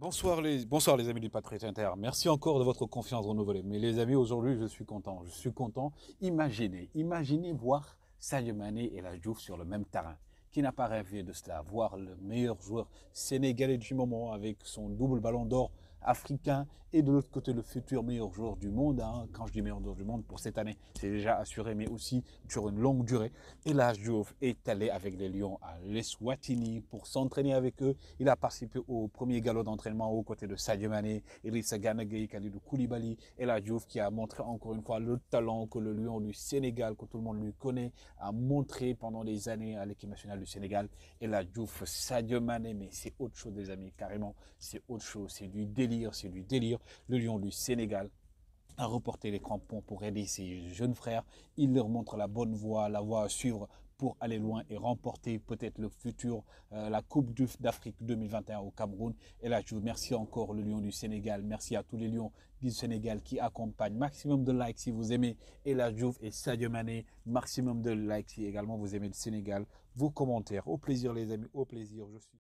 Bonsoir les, amis du Patriot Inter. Merci encore de votre confiance renouvelée. Mais les amis, aujourd'hui, je suis content. Je suis content. Imaginez, imaginez voir Sadio et la Jouf sur le même terrain. Qui n'a pas rêvé de cela Voir le meilleur joueur sénégalais du moment avec son double ballon d'or africain et de l'autre côté le futur meilleur joueur du monde. Hein. Quand je dis meilleur joueur du monde pour cette année, c'est déjà assuré, mais aussi sur une longue durée. Et la jouf est allé avec les Lions à l'Eswatini pour s'entraîner avec eux. Il a participé au premier galop d'entraînement aux côtés de Sadio Mané, a Ganagay, Khalidou Koulibaly et la Diouf qui a montré encore une fois le talent que le Lion du Sénégal, que tout le monde lui connaît, a montré pendant des années à l'équipe nationale du Sénégal. Et la Diouf Sadio Mané, mais c'est autre chose, les amis, carrément, c'est autre chose, c'est du délire c'est du délire. Le lion du Sénégal a reporté les crampons pour aider ses jeunes frères. Il leur montre la bonne voie, la voie à suivre pour aller loin et remporter peut-être le futur, euh, la Coupe d'Afrique 2021 au Cameroun. Et là, je vous remercie encore le Lion du Sénégal. Merci à tous les Lions du Sénégal qui accompagnent. Maximum de likes si vous aimez et la Juve et Sadio Mané. Maximum de likes si également vous aimez le Sénégal. Vos commentaires. Au plaisir, les amis. Au plaisir. Je suis.